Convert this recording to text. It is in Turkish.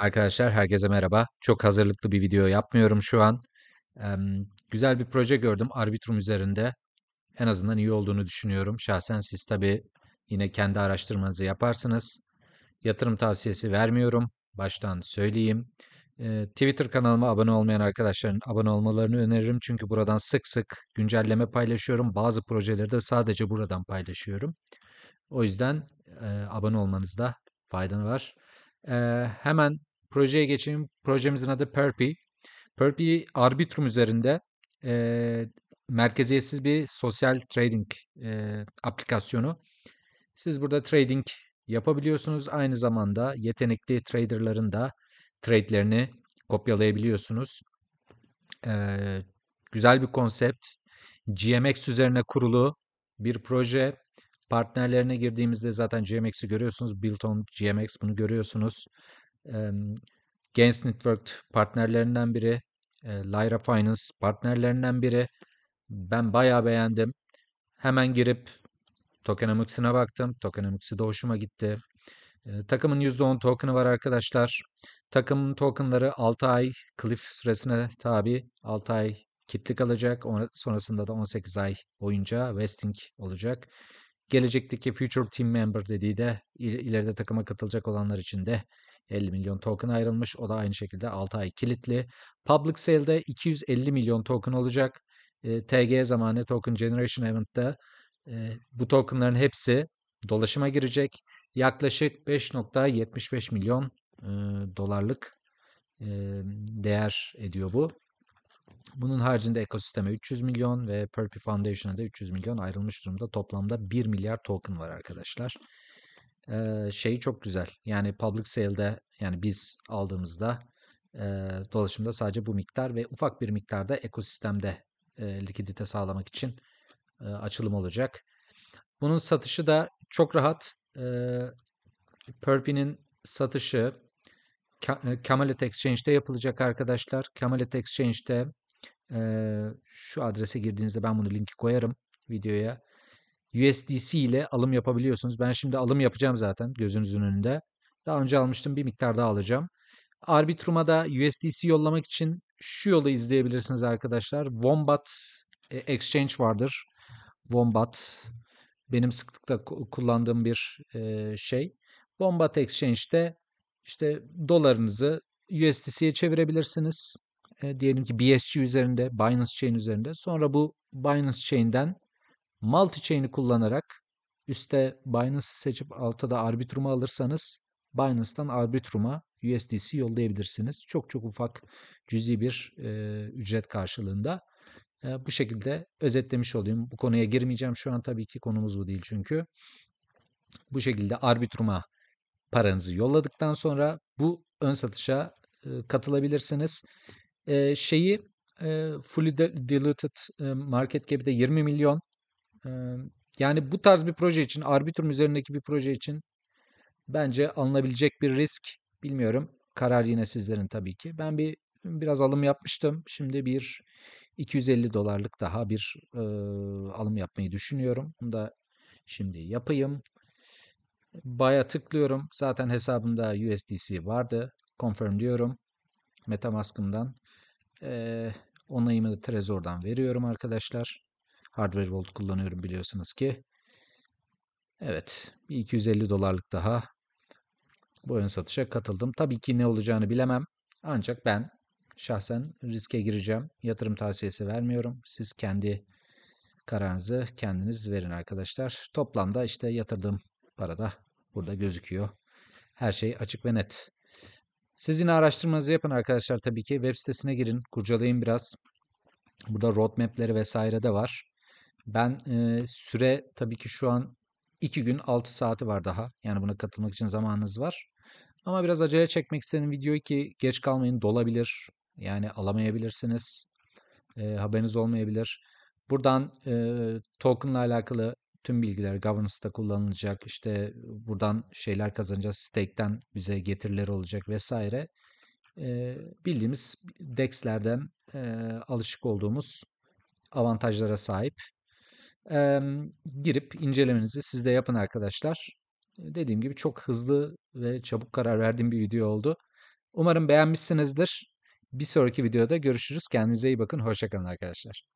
Arkadaşlar herkese merhaba. Çok hazırlıklı bir video yapmıyorum şu an. Ee, güzel bir proje gördüm Arbitrum üzerinde. En azından iyi olduğunu düşünüyorum. Şahsen siz tabi yine kendi araştırmanızı yaparsınız. Yatırım tavsiyesi vermiyorum. Baştan söyleyeyim. Ee, Twitter kanalıma abone olmayan arkadaşların abone olmalarını öneririm. Çünkü buradan sık sık güncelleme paylaşıyorum. Bazı projeleri de sadece buradan paylaşıyorum. O yüzden e, abone olmanızda faydan var. Ee, hemen Projeye geçeyim. Projemizin adı Perpi. Perpi Arbitrum üzerinde e, merkeziyetsiz bir sosyal trading e, aplikasyonu. Siz burada trading yapabiliyorsunuz. Aynı zamanda yetenekli traderların da trade'lerini kopyalayabiliyorsunuz. E, güzel bir konsept. GMX üzerine kurulu bir proje. Partnerlerine girdiğimizde zaten GMX'i görüyorsunuz. Built on GMX bunu görüyorsunuz. Gens Network partnerlerinden biri. Lyra Finance partnerlerinden biri. Ben bayağı beğendim. Hemen girip Tokenomics'ine baktım. Tokenomics'i de hoşuma gitti. E, takımın %10 token'ı var arkadaşlar. Takımın token'ları 6 ay cliff süresine tabi. 6 ay kitli kalacak. Sonrasında da 18 ay boyunca vesting olacak. Gelecekteki future team member dediği de ileride takıma katılacak olanlar için de 50 milyon token ayrılmış. O da aynı şekilde 6 ay kilitli. Public sale'de 250 milyon token olacak. E, TG zamanı token generation event'te e, bu tokenların hepsi dolaşıma girecek. Yaklaşık 5.75 milyon e, dolarlık e, değer ediyor bu. Bunun haricinde ekosisteme 300 milyon ve Perpy Foundation'a da 300 milyon ayrılmış durumda. Toplamda 1 milyar token var arkadaşlar şey çok güzel. Yani public sale'de yani biz aldığımızda dolaşımda sadece bu miktar ve ufak bir miktarda ekosistemde likidite sağlamak için açılım olacak. Bunun satışı da çok rahat. Perpin'in satışı Camelot Exchange'de yapılacak arkadaşlar. Camelot Exchange'de şu adrese girdiğinizde ben bunu linki koyarım videoya. USDC ile alım yapabiliyorsunuz. Ben şimdi alım yapacağım zaten gözünüzün önünde. Daha önce almıştım bir miktar daha alacağım. Arbitrum'a da USDC yollamak için şu yolu izleyebilirsiniz arkadaşlar. Wombat e, Exchange vardır. Wombat benim sıklıkla kullandığım bir e, şey. Wombat Exchange'de işte dolarınızı USDC'ye çevirebilirsiniz. E, diyelim ki BSC üzerinde, Binance Chain üzerinde. Sonra bu Binance Chain'den Multi-chain'i kullanarak üstte Binance'ı seçip altta da Arbitrum'u alırsanız Binance'dan Arbitrum'a USDC yollayabilirsiniz. Çok çok ufak cüzi bir e, ücret karşılığında. E, bu şekilde özetlemiş olayım. Bu konuya girmeyeceğim şu an tabii ki konumuz bu değil çünkü. Bu şekilde Arbitrum'a paranızı yolladıktan sonra bu ön satışa e, katılabilirsiniz. E, şeyi e, fully diluted market cap'i de 20 milyon. Yani bu tarz bir proje için, Arbitrum üzerindeki bir proje için bence alınabilecek bir risk bilmiyorum. Karar yine sizlerin tabii ki. Ben bir biraz alım yapmıştım. Şimdi bir 250 dolarlık daha bir e, alım yapmayı düşünüyorum. Bunu da şimdi yapayım. Baya tıklıyorum. Zaten hesabımda USDC vardı. Confirm diyorum. Metamask'ımdan. E, onayımı da Trezor'dan veriyorum arkadaşlar. Hardware Vault kullanıyorum biliyorsunuz ki. Evet. Bir 250 dolarlık daha bu ön satışa katıldım. Tabii ki ne olacağını bilemem. Ancak ben şahsen riske gireceğim. Yatırım tavsiyesi vermiyorum. Siz kendi kararınızı kendiniz verin arkadaşlar. Toplamda işte yatırdığım para da burada gözüküyor. Her şey açık ve net. Siz yine araştırmanızı yapın arkadaşlar tabii ki. Web sitesine girin, kurcalayın biraz. Burada roadmapleri vesaire de var. Ben e, süre tabii ki şu an 2 gün 6 saati var daha. Yani buna katılmak için zamanınız var. Ama biraz acele çekmek istedim videoyu ki geç kalmayın dolabilir. Yani alamayabilirsiniz. E, haberiniz olmayabilir. Buradan e, token'la alakalı tüm bilgiler governance'da kullanılacak. İşte buradan şeyler kazanacağız. Stake'den bize getiriler olacak vesaire. E, bildiğimiz DEX'lerden e, alışık olduğumuz avantajlara sahip e, girip incelemenizi siz de yapın arkadaşlar. Dediğim gibi çok hızlı ve çabuk karar verdiğim bir video oldu. Umarım beğenmişsinizdir. Bir sonraki videoda görüşürüz. Kendinize iyi bakın. Hoşçakalın arkadaşlar.